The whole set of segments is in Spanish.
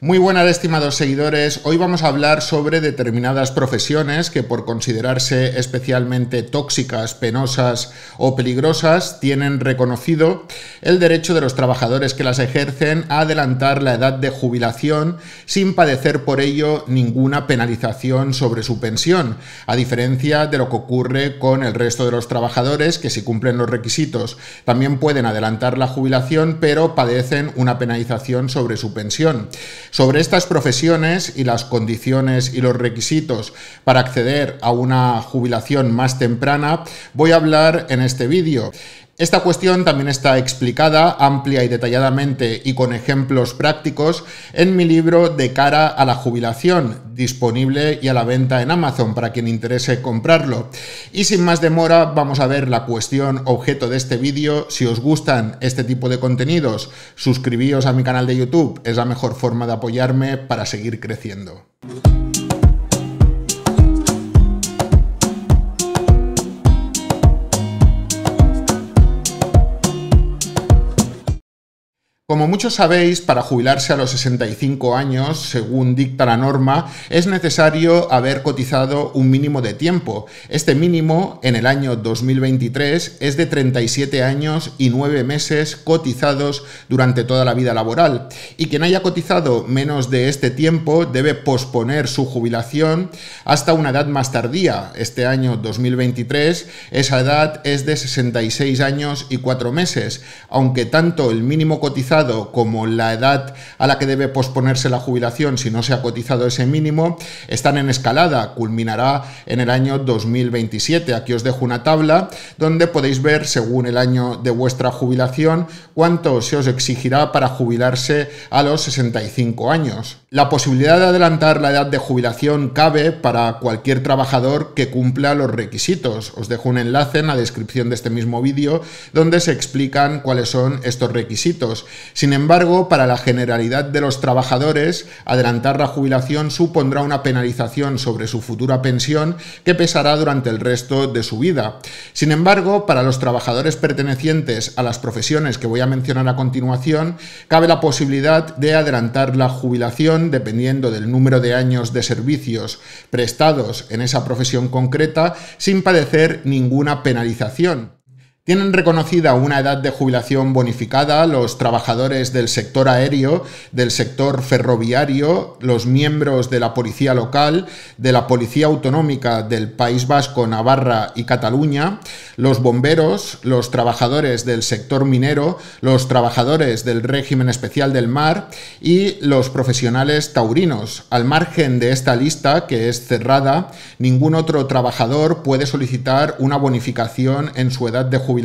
Muy buenas, estimados seguidores. Hoy vamos a hablar sobre determinadas profesiones que por considerarse especialmente tóxicas, penosas o peligrosas, tienen reconocido el derecho de los trabajadores que las ejercen a adelantar la edad de jubilación sin padecer por ello ninguna penalización sobre su pensión, a diferencia de lo que ocurre con el resto de los trabajadores que si cumplen los requisitos también pueden adelantar la jubilación pero padecen una penalización sobre su pensión sobre estas profesiones y las condiciones y los requisitos para acceder a una jubilación más temprana, voy a hablar en este vídeo. Esta cuestión también está explicada amplia y detalladamente y con ejemplos prácticos en mi libro De cara a la jubilación, disponible y a la venta en Amazon para quien interese comprarlo. Y sin más demora vamos a ver la cuestión objeto de este vídeo. Si os gustan este tipo de contenidos, suscribíos a mi canal de YouTube, es la mejor forma de apoyarme para seguir creciendo. Como muchos sabéis, para jubilarse a los 65 años, según dicta la norma, es necesario haber cotizado un mínimo de tiempo. Este mínimo, en el año 2023, es de 37 años y 9 meses cotizados durante toda la vida laboral. Y quien haya cotizado menos de este tiempo debe posponer su jubilación hasta una edad más tardía. Este año 2023, esa edad es de 66 años y 4 meses, aunque tanto el mínimo cotizado como la edad a la que debe posponerse la jubilación si no se ha cotizado ese mínimo, están en escalada, culminará en el año 2027. Aquí os dejo una tabla donde podéis ver, según el año de vuestra jubilación, cuánto se os exigirá para jubilarse a los 65 años. La posibilidad de adelantar la edad de jubilación cabe para cualquier trabajador que cumpla los requisitos. Os dejo un enlace en la descripción de este mismo vídeo donde se explican cuáles son estos requisitos. Sin embargo, para la generalidad de los trabajadores, adelantar la jubilación supondrá una penalización sobre su futura pensión que pesará durante el resto de su vida. Sin embargo, para los trabajadores pertenecientes a las profesiones que voy a mencionar a continuación, cabe la posibilidad de adelantar la jubilación dependiendo del número de años de servicios prestados en esa profesión concreta sin padecer ninguna penalización. Tienen reconocida una edad de jubilación bonificada los trabajadores del sector aéreo, del sector ferroviario, los miembros de la policía local, de la policía autonómica del País Vasco, Navarra y Cataluña, los bomberos, los trabajadores del sector minero, los trabajadores del régimen especial del mar y los profesionales taurinos. Al margen de esta lista, que es cerrada, ningún otro trabajador puede solicitar una bonificación en su edad de jubilación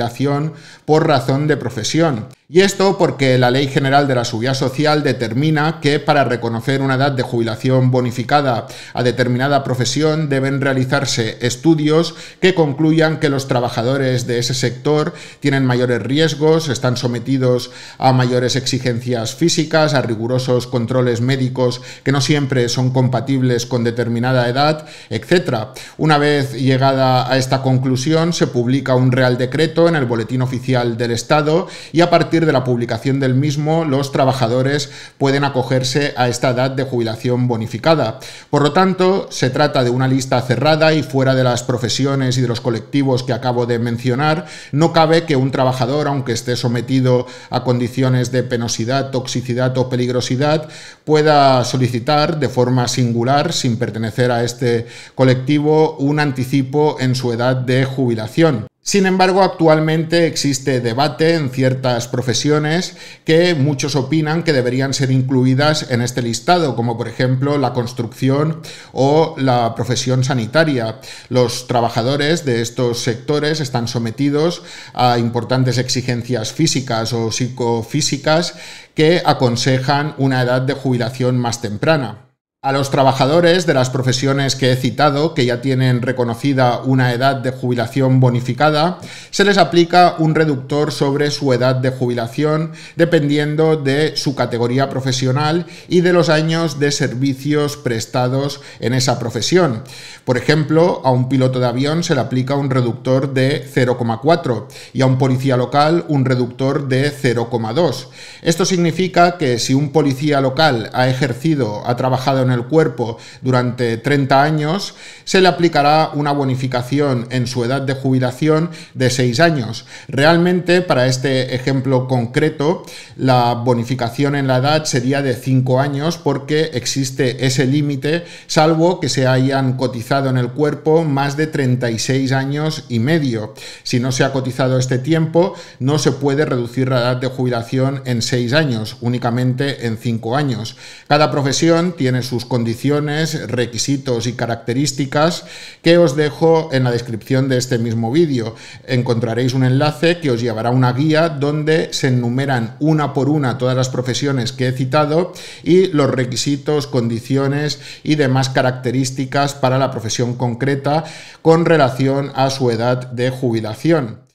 por razón de profesión. Y esto porque la Ley General de la Seguridad Social determina que para reconocer una edad de jubilación bonificada a determinada profesión deben realizarse estudios que concluyan que los trabajadores de ese sector tienen mayores riesgos, están sometidos a mayores exigencias físicas, a rigurosos controles médicos que no siempre son compatibles con determinada edad, etc. Una vez llegada a esta conclusión, se publica un Real Decreto en el Boletín Oficial del Estado y a partir de la publicación del mismo, los trabajadores pueden acogerse a esta edad de jubilación bonificada. Por lo tanto, se trata de una lista cerrada y fuera de las profesiones y de los colectivos que acabo de mencionar, no cabe que un trabajador, aunque esté sometido a condiciones de penosidad, toxicidad o peligrosidad, pueda solicitar de forma singular, sin pertenecer a este colectivo, un anticipo en su edad de jubilación. Sin embargo, actualmente existe debate en ciertas profesiones que muchos opinan que deberían ser incluidas en este listado, como por ejemplo la construcción o la profesión sanitaria. Los trabajadores de estos sectores están sometidos a importantes exigencias físicas o psicofísicas que aconsejan una edad de jubilación más temprana a los trabajadores de las profesiones que he citado, que ya tienen reconocida una edad de jubilación bonificada, se les aplica un reductor sobre su edad de jubilación dependiendo de su categoría profesional y de los años de servicios prestados en esa profesión. Por ejemplo, a un piloto de avión se le aplica un reductor de 0,4 y a un policía local un reductor de 0,2. Esto significa que si un policía local ha ejercido, ha trabajado en el cuerpo durante 30 años, se le aplicará una bonificación en su edad de jubilación de 6 años. Realmente, para este ejemplo concreto, la bonificación en la edad sería de 5 años porque existe ese límite, salvo que se hayan cotizado en el cuerpo más de 36 años y medio. Si no se ha cotizado este tiempo, no se puede reducir la edad de jubilación en 6 años, únicamente en 5 años. Cada profesión tiene sus condiciones, requisitos y características que os dejo en la descripción de este mismo vídeo. Encontraréis un enlace que os llevará a una guía donde se enumeran una por una todas las profesiones que he citado y los requisitos, condiciones y demás características para la profesión concreta con relación a su edad de jubilación.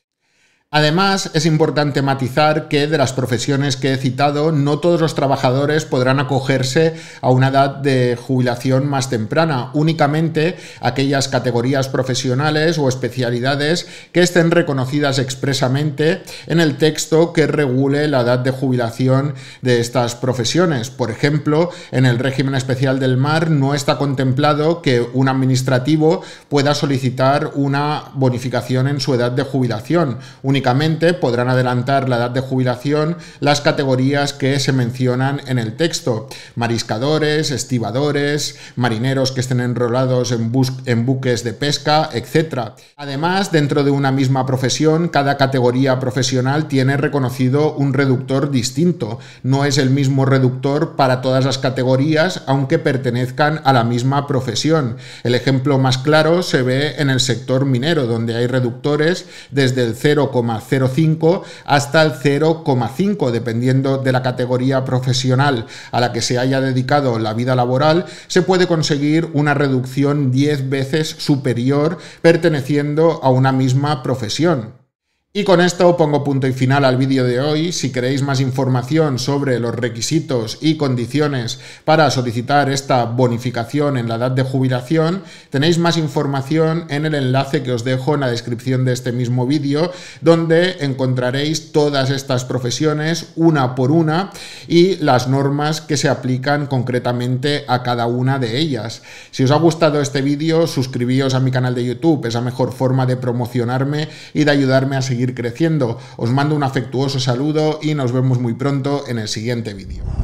Además, es importante matizar que de las profesiones que he citado, no todos los trabajadores podrán acogerse a una edad de jubilación más temprana, únicamente aquellas categorías profesionales o especialidades que estén reconocidas expresamente en el texto que regule la edad de jubilación de estas profesiones. Por ejemplo, en el régimen especial del mar no está contemplado que un administrativo pueda solicitar una bonificación en su edad de jubilación, podrán adelantar la edad de jubilación las categorías que se mencionan en el texto. Mariscadores, estibadores, marineros que estén enrolados en, en buques de pesca, etcétera Además, dentro de una misma profesión, cada categoría profesional tiene reconocido un reductor distinto. No es el mismo reductor para todas las categorías, aunque pertenezcan a la misma profesión. El ejemplo más claro se ve en el sector minero, donde hay reductores desde el 0 0,5 hasta el 0,5, dependiendo de la categoría profesional a la que se haya dedicado la vida laboral, se puede conseguir una reducción 10 veces superior perteneciendo a una misma profesión. Y con esto pongo punto y final al vídeo de hoy. Si queréis más información sobre los requisitos y condiciones para solicitar esta bonificación en la edad de jubilación, tenéis más información en el enlace que os dejo en la descripción de este mismo vídeo, donde encontraréis todas estas profesiones una por una y las normas que se aplican concretamente a cada una de ellas. Si os ha gustado este vídeo, suscribíos a mi canal de YouTube, es la mejor forma de promocionarme y de ayudarme a seguir creciendo. Os mando un afectuoso saludo y nos vemos muy pronto en el siguiente vídeo.